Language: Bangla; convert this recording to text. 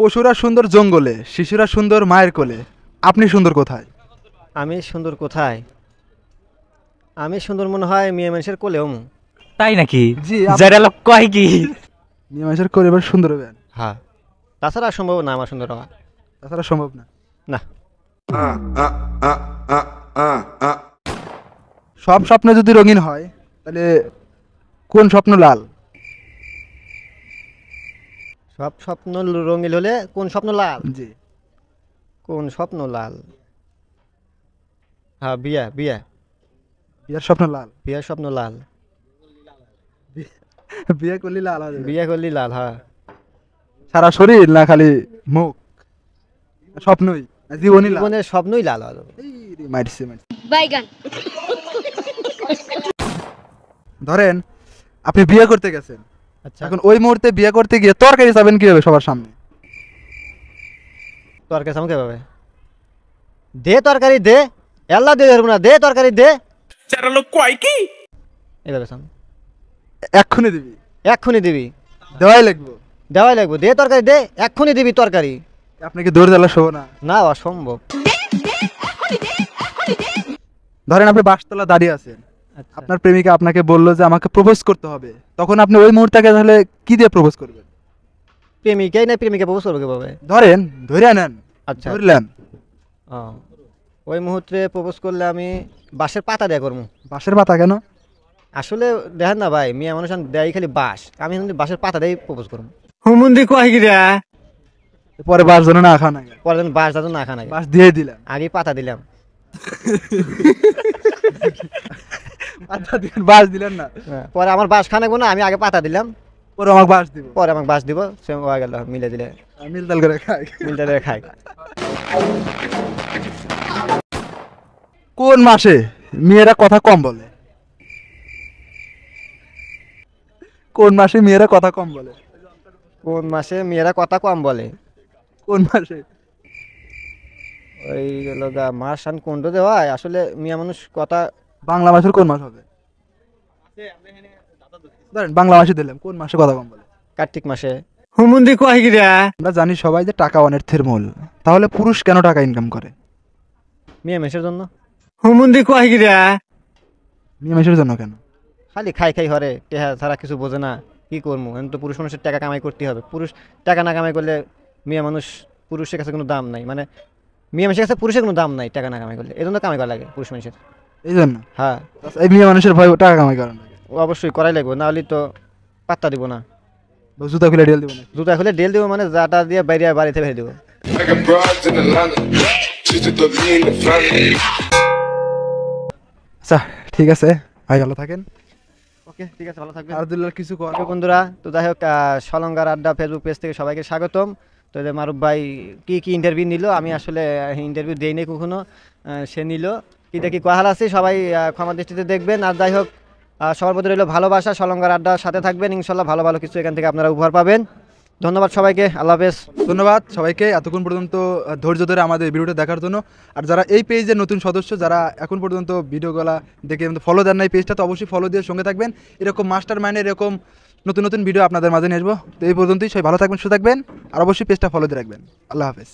পশুরা সুন্দর জঙ্গলে শিশুরা সুন্দর মায়ের কোলে আপনি সুন্দর কোথায় আমি সুন্দর কোথায় আমি সুন্দর মনে হয় মেয়ে মানুষের কোলে কোলেও তাই নাকি জি কয় কি মেয়ে মানুষের কোলে এবার সুন্দর হবেন হ্যাঁ তাছাড়া সম্ভব না আমার সুন্দর হওয়া তাছাড়া সম্ভব না না সব স্বপ্ন যদি রঙিন হয় তাহলে কোন স্বপ্ন লাল সব স্বপ্ন রঙিল হলে কোন স্বপ্ন লাল জি কোন স্বপ্ন লাল হ্যাঁ বিয়া বিয়া বিয়ার স্বপ্ন লাল বিয়ার স্বপ্ন লাল বিয়ে করলি লাল হবে বিয়ে করলি লাল হ্যাঁ সারা শরীর না খালি মুখ স্বপ্নই জীবনই জীবনের স্বপ্নই লাল হবে ধরেন আপনি বিয়ে করতে গেছেন আচ্ছা। এখন ওই মুহূর্তে বিয়ে করতে গিয়ে তরকারি চাবেন কিভাবে সবার সামনে তরকারি চাম কিভাবে দে তরকারি দে এল্লা দিয়ে ধরবো না দে তরকারি দে চারা লোক কয় কি এভাবে চাম এক্ষুনি দিবি এক্ষুনি দিবি দেওয়াই লাগবো দেওয়াই লাগবো দে তরকারি দে এক্ষুনি দিবি তরকারি আপনি কি দৌড় জ্বালা শোভ না না অসম্ভব ধরেন আপনি বাসতলা দাঁড়িয়ে আছেন আচ্ছা। আপনার প্রেমিকা আপনাকে বললো যে আমাকে প্রপোজ করতে হবে তখন আপনি ওই মুহূর্তে তাহলে কি দিয়ে প্রপোজ করবেন প্রেমিকাই না প্রেমিকা প্রপোজ করবে কিভাবে ধরেন ধরে আনেন আচ্ছা ধরলেন ওই মুহূর্তে প্রপোজ করলে আমি বাঁশের পাতা দেয়া করবো বাঁশের পাতা কেন আসলে দেখেন না ভাই মেয়ে মানুষ দেয় খালি বাঁশ আমি বাঁশের পাতা দিয়ে প্রপোজ করবো হুমুন্দি কয়েকটা পরে বাঁশ যেন না খান পরে যেন বাঁশ যেন না খান বাঁশ দিয়ে দিলাম আগে পাতা দিলাম পাতা আচ্ছা, দিলেন বাস দিলেন না হ্যাঁ। পরে আমার বাস খানে না আমি আগে পাতা দিলাম পরে আমাকে বাস দিব পরে আমাকে বাস দিব সেম গেল মিলে দিলে হ্যাঁ, মিলতাল করে খাই মিলতাল করে খাই কোন মাসে মেয়েরা কথা কম বলে কোন মাসে মেয়েরা কথা কম বলে কোন মাসে মেয়েরা কথা কম বলে কোন মাসে ওই গেল গা মাস সান কোনটা দেওয়া আসলে মিয়া মানুষ কথা বাংলা মাসের কোন মাস হবে ধরেন বাংলা মাসে দিলাম কোন মাসে কথা কম বলে কার্তিক মাসে হুমুন্দি কোয়াহিরা আমরা জানি সবাই যে টাকা তাহলে পুরুষ কেন টাকা ইনকাম করে মেয়ে জন্য হুমুন্দি কোয়াহিরা মেয়ে জন্য কেন খালি খাই খাই হরে টেহা ছাড়া কিছু বোঝে না কি করবো এখন তো পুরুষ মানুষের টাকা কামাই করতে হবে পুরুষ টাকা না কামাই করলে মেয়ে মানুষ পুরুষের কাছে কোনো দাম নাই মানে মেয়ে মানুষের কাছে পুরুষের কোনো দাম নাই টাকা না কামাই করলে এজন্য কামাই করা লাগে পুরুষ মানুষের হ্যাঁ। এই জন্য হ্যাঁ এই এমনি মানুষের ভয় টাকা কামাই করেন ও অবশ্যই করাই লাগবে না হলে তো পাত্তা দিব না জুতা খুলে ডেল দিব না জুতা খুলে ডেল দিব মানে জাটা দিয়ে বাইরে বাড়িতে ফেলে দিব আচ্ছা ঠিক আছে ভাই ভালো থাকেন ওকে ঠিক আছে ভালো থাকবেন আব্দুল্লাহ কিছু কল বন্ধুরা তো যাই হোক সলঙ্গার আড্ডা ফেসবুক পেজ থেকে সবাইকে স্বাগতম তো মারুফ ভাই কি কি ইন্টারভিউ নিল আমি আসলে ইন্টারভিউ দেইনি কখনো সে নিল কি দেখি আছে সবাই ক্ষমা দৃষ্টিতে দেখবেন আর যাই হোক সবার প্রতি রইল ভালোবাসা সলঙ্গার আড্ডার সাথে থাকবেন ইনশাল্লাহ ভালো ভালো কিছু এখান থেকে আপনারা উপহার পাবেন ধন্যবাদ সবাইকে আল্লাহ হাফেজ ধন্যবাদ সবাইকে এতক্ষণ পর্যন্ত ধৈর্য ধরে আমাদের ভিডিওটা দেখার জন্য আর যারা এই পেজের নতুন সদস্য যারা এখন পর্যন্ত ভিডিওগুলা দেখে ফলো দেন না এই পেজটা তো অবশ্যই ফলো দিয়ে সঙ্গে থাকবেন এরকম মাস্টার মাইন্ডের এরকম নতুন নতুন ভিডিও আপনাদের মাঝে নিয়ে আসবো তো এই পর্যন্তই সবাই ভালো থাকবেন সুস্থ থাকবেন আর অবশ্যই পেজটা ফলো দিয়ে রাখবেন আল্লাহ হাফেজ